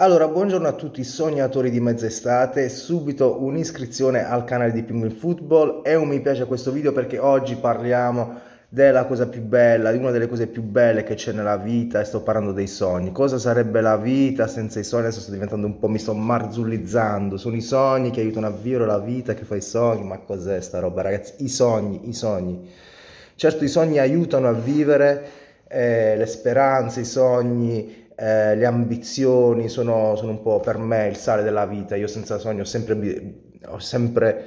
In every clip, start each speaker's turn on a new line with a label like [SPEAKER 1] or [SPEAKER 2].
[SPEAKER 1] Allora, buongiorno a tutti i sognatori di mezz'estate, subito un'iscrizione al canale di Penguin Football e un mi piace a questo video perché oggi parliamo della cosa più bella, di una delle cose più belle che c'è nella vita e sto parlando dei sogni. Cosa sarebbe la vita senza i sogni? Adesso sto diventando un po', mi sto marzullizzando, sono i sogni che aiutano a vivere la vita, che fa i sogni, ma cos'è sta roba ragazzi? I sogni, i sogni. Certo i sogni aiutano a vivere eh, le speranze, i sogni eh, le ambizioni sono, sono, un po' per me il sale della vita, io senza sogno ho sempre, ho sempre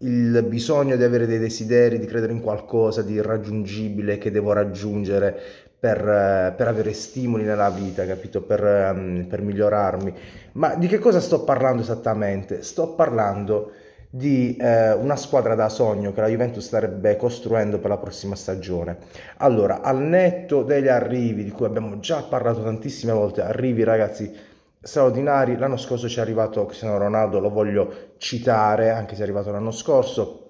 [SPEAKER 1] il bisogno di avere dei desideri, di credere in qualcosa di irraggiungibile che devo raggiungere per, eh, per avere stimoli nella vita, capito? Per, ehm, per migliorarmi. Ma di che cosa sto parlando esattamente? Sto parlando di eh, una squadra da sogno che la Juventus starebbe costruendo per la prossima stagione. Allora, al netto degli arrivi di cui abbiamo già parlato tantissime volte, arrivi ragazzi straordinari, l'anno scorso ci è arrivato Cristiano Ronaldo, lo voglio citare, anche se è arrivato l'anno scorso.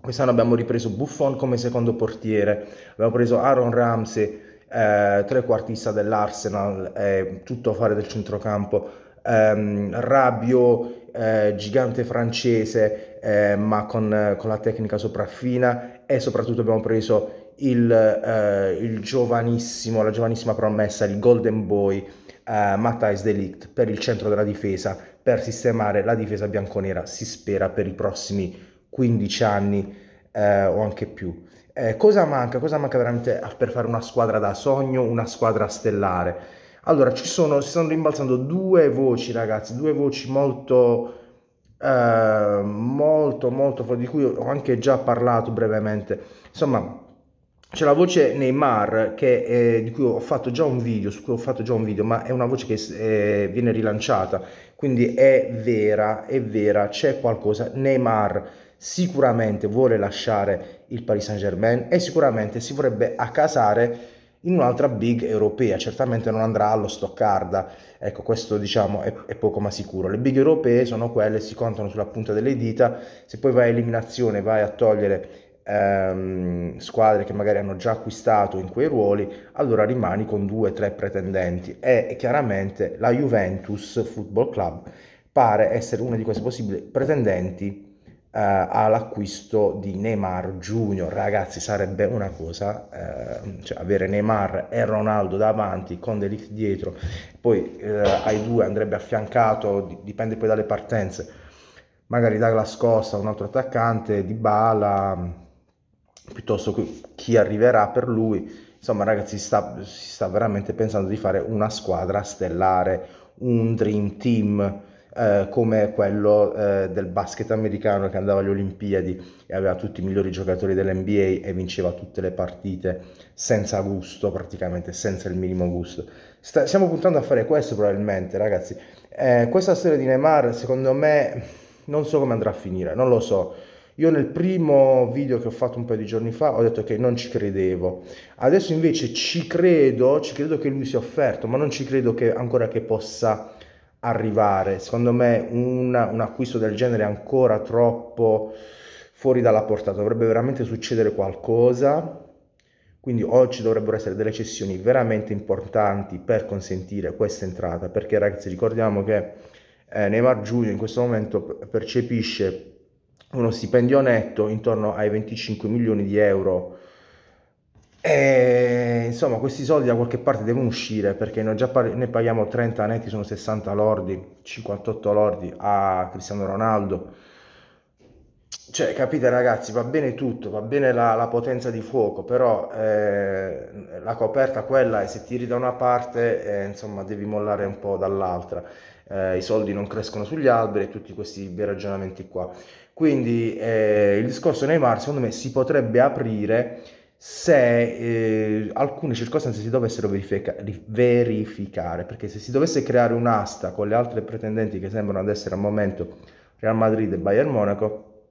[SPEAKER 1] Quest'anno abbiamo ripreso Buffon come secondo portiere, abbiamo preso Aaron Ramsey, eh, trequartista dell'Arsenal, eh, tutto a fare del centrocampo, ehm, Rabio eh, gigante francese eh, ma con, eh, con, la tecnica sopraffina e soprattutto abbiamo preso il, eh, il giovanissimo, la giovanissima promessa, il golden boy eh, Matthijs Delict per il centro della difesa per sistemare la difesa bianconera si spera per i prossimi 15 anni eh, o anche più. Eh, cosa manca? Cosa manca veramente per fare una squadra da sogno, una squadra stellare? Allora, ci sono, si stanno rimbalzando due voci, ragazzi, due voci molto, eh, molto, molto, di cui ho anche già parlato brevemente. Insomma, c'è la voce Neymar che, eh, di cui ho fatto già un video, su cui ho fatto già un video, ma è una voce che eh, viene rilanciata, quindi è vera, è vera, c'è qualcosa. Neymar sicuramente vuole lasciare il Paris Saint Germain e sicuramente si vorrebbe accasare in un'altra big europea, certamente non andrà allo Stoccarda, ecco questo diciamo è, è, poco ma sicuro. Le big europee sono quelle, si contano sulla punta delle dita, se poi vai a eliminazione, vai a togliere ehm, squadre che magari hanno già acquistato in quei ruoli, allora rimani con due o tre pretendenti e chiaramente la Juventus Football Club pare essere una di queste possibili pretendenti eh, all'acquisto di Neymar Junior. Ragazzi, sarebbe una cosa, eh, cioè avere Neymar e Ronaldo davanti con Delict dietro, poi eh, ai due andrebbe affiancato, dipende poi dalle partenze, magari Douglas Costa, un altro attaccante, Di Bala, piuttosto che chi arriverà per lui. Insomma, ragazzi, si sta, si sta veramente pensando di fare una squadra stellare, un dream team eh, come quello eh, del basket americano che andava alle Olimpiadi e aveva tutti i migliori giocatori dell'NBA e vinceva tutte le partite senza gusto, praticamente senza il minimo gusto. Sta- stiamo puntando a fare questo probabilmente, ragazzi. Eh, questa storia di Neymar, secondo me, non so come andrà a finire, non lo so. Io nel primo video che ho fatto un paio di giorni fa ho detto che non ci credevo. Adesso invece ci credo, ci credo che lui sia offerto, ma non ci credo che ancora che possa arrivare. Secondo me un, un acquisto del genere è ancora troppo fuori dalla portata, dovrebbe veramente succedere qualcosa. Quindi oggi dovrebbero essere delle cessioni veramente importanti per consentire questa entrata, perché ragazzi ricordiamo che eh, Neymar Giulio in questo momento percepisce uno stipendio netto intorno ai 25 milioni di euro e, insomma, questi soldi da qualche parte devono uscire perché noi, già pag- noi paghiamo 30 netti, sono 60 lordi, 58 lordi a Cristiano Ronaldo. Cioè, capite ragazzi, va bene tutto, va bene la, la potenza di fuoco, però eh, la coperta quella è se tiri da una parte, eh, insomma, devi mollare un po' dall'altra. Eh, I soldi non crescono sugli alberi e tutti questi ragionamenti qua. Quindi eh, il discorso Neymar, secondo me, si potrebbe aprire se eh, alcune circostanze si dovessero verifica- verificare, perché se si dovesse creare un'asta con le altre pretendenti che sembrano ad essere al momento Real Madrid e Bayern Monaco,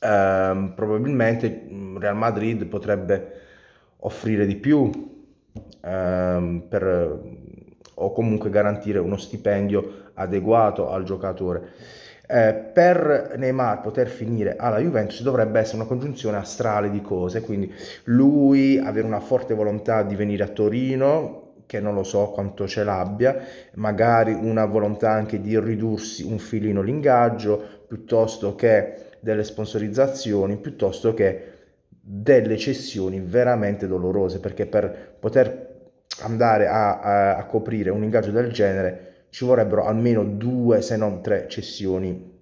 [SPEAKER 1] ehm, probabilmente mm, Real Madrid potrebbe offrire di più ehm, per, o comunque garantire uno stipendio adeguato al giocatore. Eh, per Neymar poter finire alla Juventus dovrebbe essere una congiunzione astrale di cose, quindi lui avere una forte volontà di venire a Torino, che non lo so quanto ce l'abbia, magari una volontà anche di ridursi un filino l'ingaggio, piuttosto che delle sponsorizzazioni, piuttosto che delle cessioni veramente dolorose, perché per poter andare a, a, a coprire un ingaggio del genere ci vorrebbero almeno due, se non tre cessioni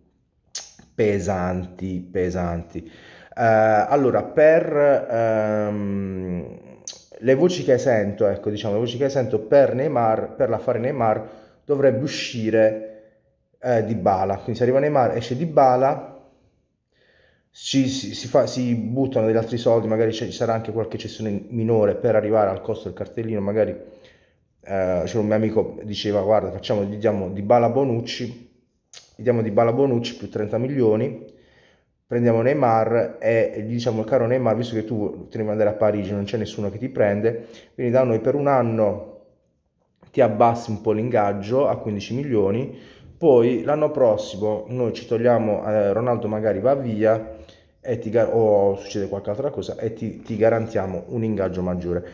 [SPEAKER 1] pesanti, pesanti. Uh, allora, per um, le voci che sento, ecco, diciamo, le voci che sento per Neymar, per l'affare Neymar, dovrebbe uscire uh, eh, di Bala. Quindi se arriva Neymar, esce di Bala, ci, si, si, fa, si buttano degli altri soldi, magari ci sarà anche qualche cessione minore per arrivare al costo del cartellino, magari eh, c'era un mio amico diceva guarda facciamo gli diamo di Bala Bonucci gli diamo di Bala Bonucci più 30 milioni prendiamo Neymar e gli diciamo caro Neymar visto che tu te ne andare a Parigi non c'è nessuno che ti prende quindi da noi per un anno ti abbassi un po' l'ingaggio a 15 milioni poi l'anno prossimo noi ci togliamo eh, Ronaldo magari va via ti, o succede qualche altra cosa e ti, ti garantiamo un ingaggio maggiore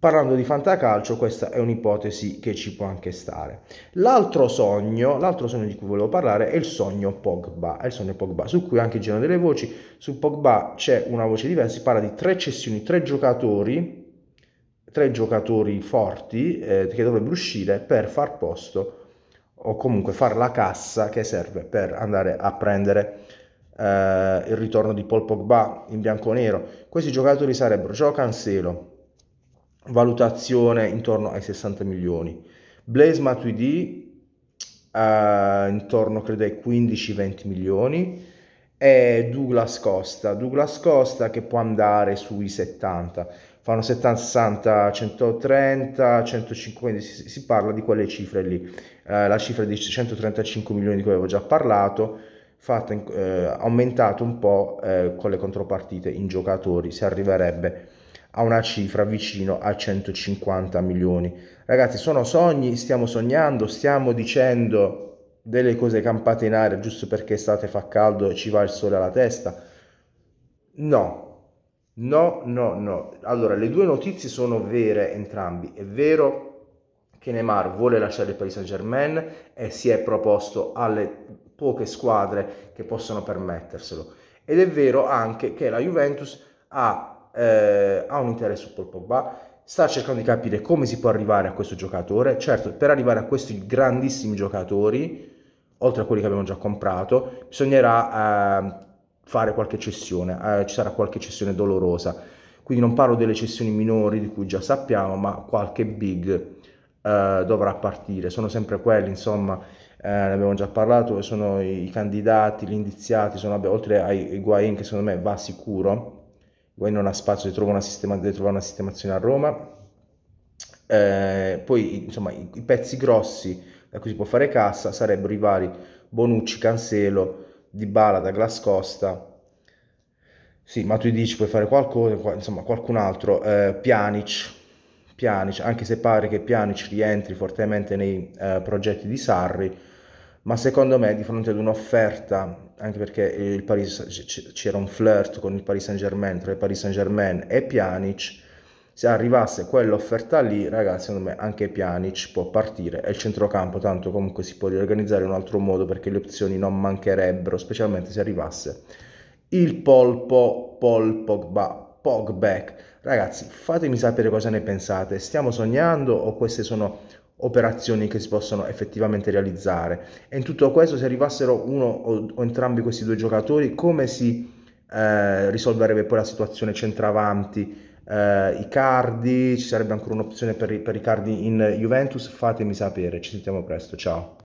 [SPEAKER 1] Parlando di fantacalcio, questa è un'ipotesi che ci può anche stare. L'altro sogno, l'altro sogno di cui volevo parlare è il sogno Pogba, è il sogno Pogba, su cui anche girano delle voci. Su Pogba c'è una voce diversa, si parla di tre cessioni, tre giocatori, tre giocatori forti eh, che dovrebbero uscire per far posto o comunque far la cassa che serve per andare a prendere eh, il ritorno di Paul Pogba in bianco-nero. Questi giocatori sarebbero Gio Cancelo, valutazione intorno ai 60 milioni. Blaze Matuidi eh, intorno credo ai 15-20 milioni e Douglas Costa, Douglas Costa che può andare sui 70, fanno 70, 60, 130, 150, si, si parla di quelle cifre lì, eh, la cifra di 135 milioni di cui avevo già parlato, fatta, eh, aumentata un po' eh, con le contropartite in giocatori, si arriverebbe a a una cifra vicino a 150 milioni. Ragazzi, sono sogni, stiamo sognando, stiamo dicendo delle cose campate in aria giusto perché estate fa caldo e ci va il sole alla testa. No, no, no, no. Allora, le due notizie sono vere entrambi. È vero che Neymar vuole lasciare il Paris Saint-Germain e si è proposto alle poche squadre che possono permetterselo. Ed è vero anche che la Juventus ha eh, ha un interesse su Paul Pogba, sta cercando di capire come si può arrivare a questo giocatore. Certo, per arrivare a questi grandissimi giocatori, oltre a quelli che abbiamo già comprato, bisognerà eh, fare qualche cessione, eh, ci sarà qualche cessione dolorosa. Quindi non parlo delle cessioni minori di cui già sappiamo, ma qualche big eh, dovrà partire. Sono sempre quelli, insomma, eh, ne abbiamo già parlato, sono i candidati, gli indiziati, sono, oltre ai Guain che secondo me va sicuro, Guai non ha spazio, di trovare una, sistema, deve trovare una sistemazione a Roma. Eh, poi, insomma, i, i, pezzi grossi da cui si può fare cassa sarebbero i vari Bonucci, Cancelo, Dybala, Douglas Costa. Sì, ma tu dici puoi fare qualcosa, qual, insomma, qualcun altro. Eh, Pjanic, Pjanic, anche se pare che Pjanic rientri fortemente nei eh, progetti di Sarri, ma secondo me di fronte ad un'offerta anche perché Paris, c'era un flirt con il Paris Saint Germain, tra il Paris Saint Germain e Pjanic, se arrivasse quell'offerta lì, ragazzi, secondo me anche Pjanic può partire è il centrocampo tanto comunque si può riorganizzare in un altro modo perché le opzioni non mancherebbero, specialmente se arrivasse il polpo Paul Pogba, Pogback. Ragazzi, fatemi sapere cosa ne pensate, stiamo sognando o queste sono operazioni che si possono effettivamente realizzare. E in tutto questo, se arrivassero uno o, o entrambi questi due giocatori, come si eh, risolverebbe poi la situazione centravanti? Eh, cardi, ci sarebbe ancora un'opzione per, per cardi in Juventus? Fatemi sapere, ci sentiamo presto, ciao.